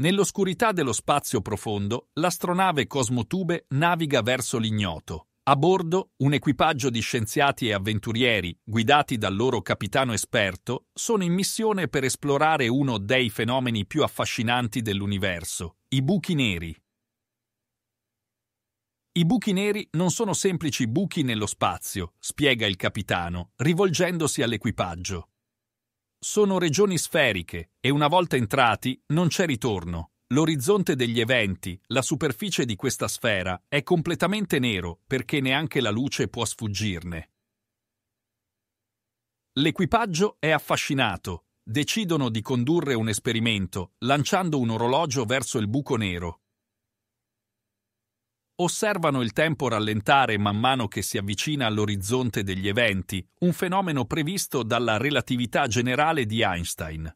Nell'oscurità dello spazio profondo, l'astronave Cosmotube naviga verso l'ignoto. A bordo, un equipaggio di scienziati e avventurieri, guidati dal loro capitano esperto, sono in missione per esplorare uno dei fenomeni più affascinanti dell'universo, i buchi neri. I buchi neri non sono semplici buchi nello spazio, spiega il capitano, rivolgendosi all'equipaggio. Sono regioni sferiche e una volta entrati non c'è ritorno. L'orizzonte degli eventi, la superficie di questa sfera, è completamente nero perché neanche la luce può sfuggirne. L'equipaggio è affascinato. Decidono di condurre un esperimento lanciando un orologio verso il buco nero osservano il tempo rallentare man mano che si avvicina all'orizzonte degli eventi, un fenomeno previsto dalla relatività generale di Einstein.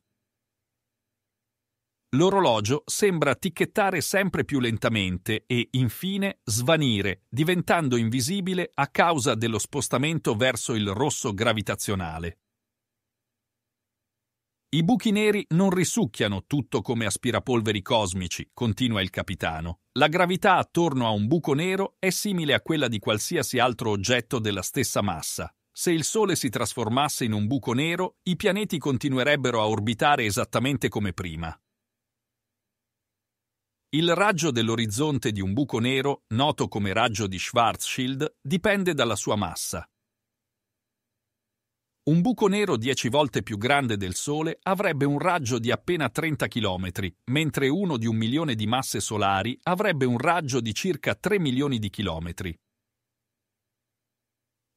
L'orologio sembra ticchettare sempre più lentamente e, infine, svanire, diventando invisibile a causa dello spostamento verso il rosso gravitazionale. I buchi neri non risucchiano tutto come aspirapolveri cosmici, continua il capitano. La gravità attorno a un buco nero è simile a quella di qualsiasi altro oggetto della stessa massa. Se il Sole si trasformasse in un buco nero, i pianeti continuerebbero a orbitare esattamente come prima. Il raggio dell'orizzonte di un buco nero, noto come raggio di Schwarzschild, dipende dalla sua massa. Un buco nero 10 volte più grande del Sole avrebbe un raggio di appena 30 km, mentre uno di un milione di masse solari avrebbe un raggio di circa 3 milioni di chilometri.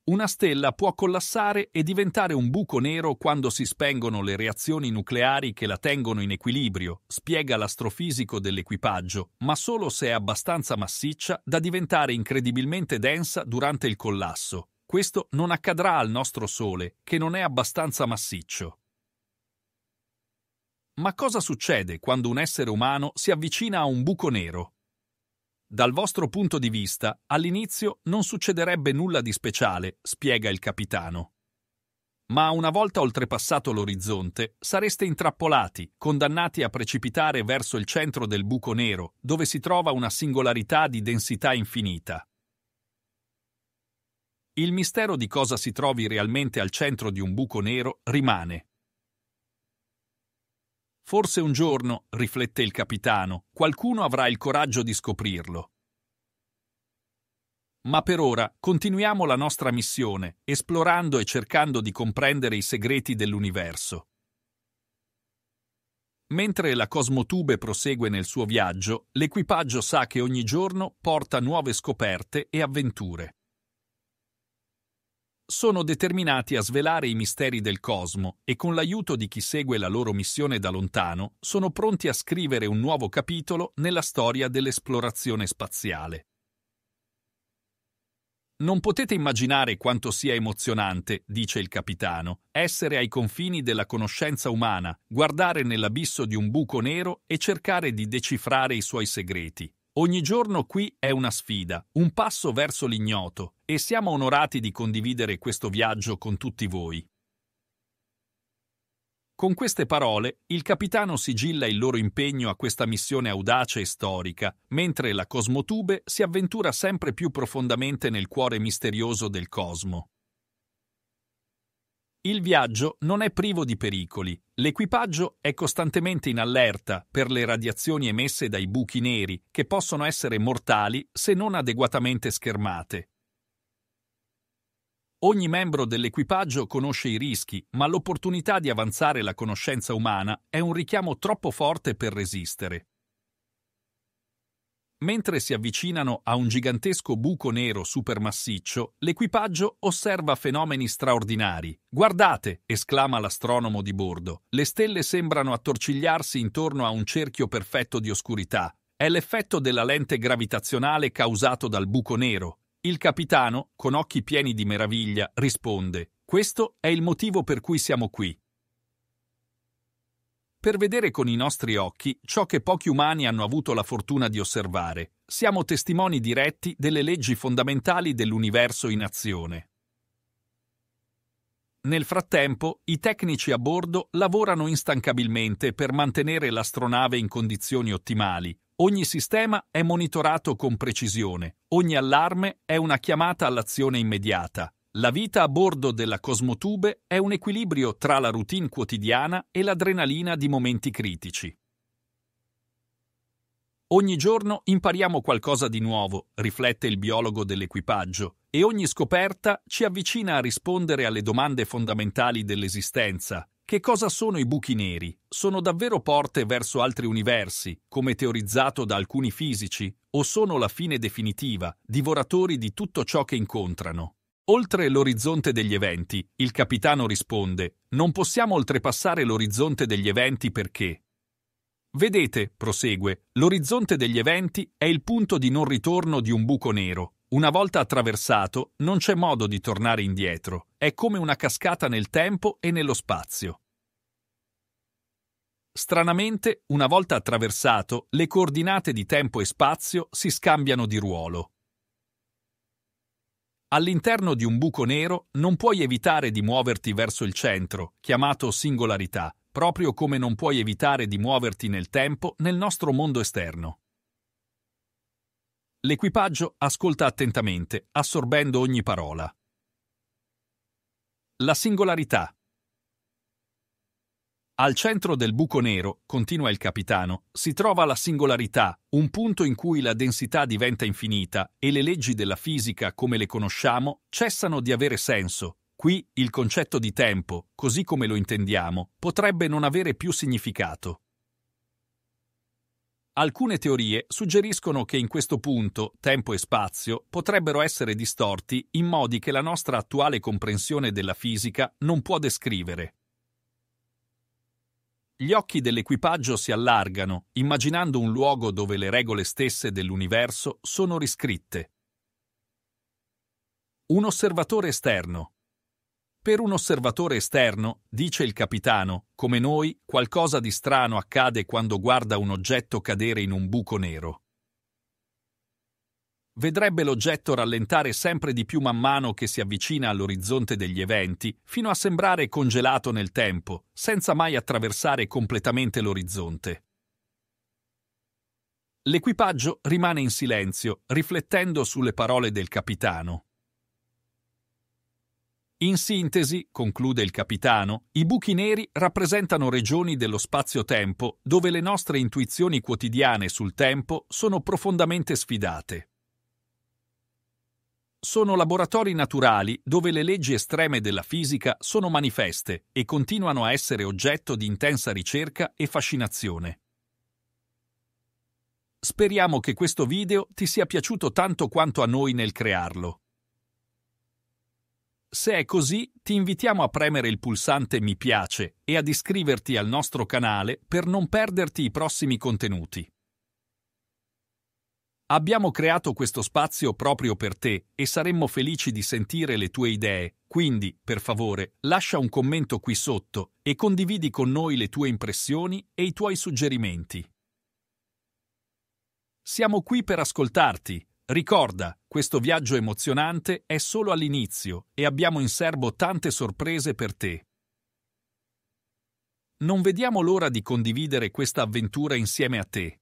Una stella può collassare e diventare un buco nero quando si spengono le reazioni nucleari che la tengono in equilibrio, spiega l'astrofisico dell'equipaggio, ma solo se è abbastanza massiccia da diventare incredibilmente densa durante il collasso, questo non accadrà al nostro Sole, che non è abbastanza massiccio. Ma cosa succede quando un essere umano si avvicina a un buco nero? Dal vostro punto di vista, all'inizio non succederebbe nulla di speciale, spiega il capitano. Ma una volta oltrepassato l'orizzonte, sareste intrappolati, condannati a precipitare verso il centro del buco nero, dove si trova una singolarità di densità infinita il mistero di cosa si trovi realmente al centro di un buco nero rimane. Forse un giorno, riflette il capitano, qualcuno avrà il coraggio di scoprirlo. Ma per ora continuiamo la nostra missione, esplorando e cercando di comprendere i segreti dell'universo. Mentre la Cosmotube prosegue nel suo viaggio, l'equipaggio sa che ogni giorno porta nuove scoperte e avventure sono determinati a svelare i misteri del cosmo e con l'aiuto di chi segue la loro missione da lontano sono pronti a scrivere un nuovo capitolo nella storia dell'esplorazione spaziale. Non potete immaginare quanto sia emozionante, dice il capitano, essere ai confini della conoscenza umana, guardare nell'abisso di un buco nero e cercare di decifrare i suoi segreti. Ogni giorno qui è una sfida, un passo verso l'ignoto, e siamo onorati di condividere questo viaggio con tutti voi. Con queste parole, il capitano sigilla il loro impegno a questa missione audace e storica, mentre la Cosmotube si avventura sempre più profondamente nel cuore misterioso del cosmo. Il viaggio non è privo di pericoli. L'equipaggio è costantemente in allerta per le radiazioni emesse dai buchi neri, che possono essere mortali se non adeguatamente schermate. Ogni membro dell'equipaggio conosce i rischi, ma l'opportunità di avanzare la conoscenza umana è un richiamo troppo forte per resistere. Mentre si avvicinano a un gigantesco buco nero supermassiccio, l'equipaggio osserva fenomeni straordinari. Guardate, esclama l'astronomo di bordo. Le stelle sembrano attorcigliarsi intorno a un cerchio perfetto di oscurità. È l'effetto della lente gravitazionale causato dal buco nero. Il capitano, con occhi pieni di meraviglia, risponde: Questo è il motivo per cui siamo qui per vedere con i nostri occhi ciò che pochi umani hanno avuto la fortuna di osservare. Siamo testimoni diretti delle leggi fondamentali dell'universo in azione. Nel frattempo, i tecnici a bordo lavorano instancabilmente per mantenere l'astronave in condizioni ottimali. Ogni sistema è monitorato con precisione, ogni allarme è una chiamata all'azione immediata, la vita a bordo della Cosmotube è un equilibrio tra la routine quotidiana e l'adrenalina di momenti critici. Ogni giorno impariamo qualcosa di nuovo, riflette il biologo dell'equipaggio, e ogni scoperta ci avvicina a rispondere alle domande fondamentali dell'esistenza. Che cosa sono i buchi neri? Sono davvero porte verso altri universi, come teorizzato da alcuni fisici, o sono la fine definitiva, divoratori di tutto ciò che incontrano? Oltre l'orizzonte degli eventi, il capitano risponde, non possiamo oltrepassare l'orizzonte degli eventi perché... Vedete, prosegue, l'orizzonte degli eventi è il punto di non ritorno di un buco nero. Una volta attraversato, non c'è modo di tornare indietro. È come una cascata nel tempo e nello spazio. Stranamente, una volta attraversato, le coordinate di tempo e spazio si scambiano di ruolo. All'interno di un buco nero non puoi evitare di muoverti verso il centro, chiamato singolarità, proprio come non puoi evitare di muoverti nel tempo nel nostro mondo esterno. L'equipaggio ascolta attentamente, assorbendo ogni parola. La singolarità al centro del buco nero, continua il capitano, si trova la singolarità, un punto in cui la densità diventa infinita e le leggi della fisica come le conosciamo cessano di avere senso. Qui il concetto di tempo, così come lo intendiamo, potrebbe non avere più significato. Alcune teorie suggeriscono che in questo punto tempo e spazio potrebbero essere distorti in modi che la nostra attuale comprensione della fisica non può descrivere. Gli occhi dell'equipaggio si allargano, immaginando un luogo dove le regole stesse dell'universo sono riscritte. Un osservatore esterno. Per un osservatore esterno, dice il capitano, come noi, qualcosa di strano accade quando guarda un oggetto cadere in un buco nero vedrebbe l'oggetto rallentare sempre di più man mano che si avvicina all'orizzonte degli eventi, fino a sembrare congelato nel tempo, senza mai attraversare completamente l'orizzonte. L'equipaggio rimane in silenzio, riflettendo sulle parole del capitano. In sintesi, conclude il capitano, i buchi neri rappresentano regioni dello spazio-tempo dove le nostre intuizioni quotidiane sul tempo sono profondamente sfidate sono laboratori naturali dove le leggi estreme della fisica sono manifeste e continuano a essere oggetto di intensa ricerca e fascinazione. Speriamo che questo video ti sia piaciuto tanto quanto a noi nel crearlo. Se è così, ti invitiamo a premere il pulsante Mi piace e ad iscriverti al nostro canale per non perderti i prossimi contenuti. Abbiamo creato questo spazio proprio per te e saremmo felici di sentire le tue idee, quindi, per favore, lascia un commento qui sotto e condividi con noi le tue impressioni e i tuoi suggerimenti. Siamo qui per ascoltarti. Ricorda, questo viaggio emozionante è solo all'inizio e abbiamo in serbo tante sorprese per te. Non vediamo l'ora di condividere questa avventura insieme a te.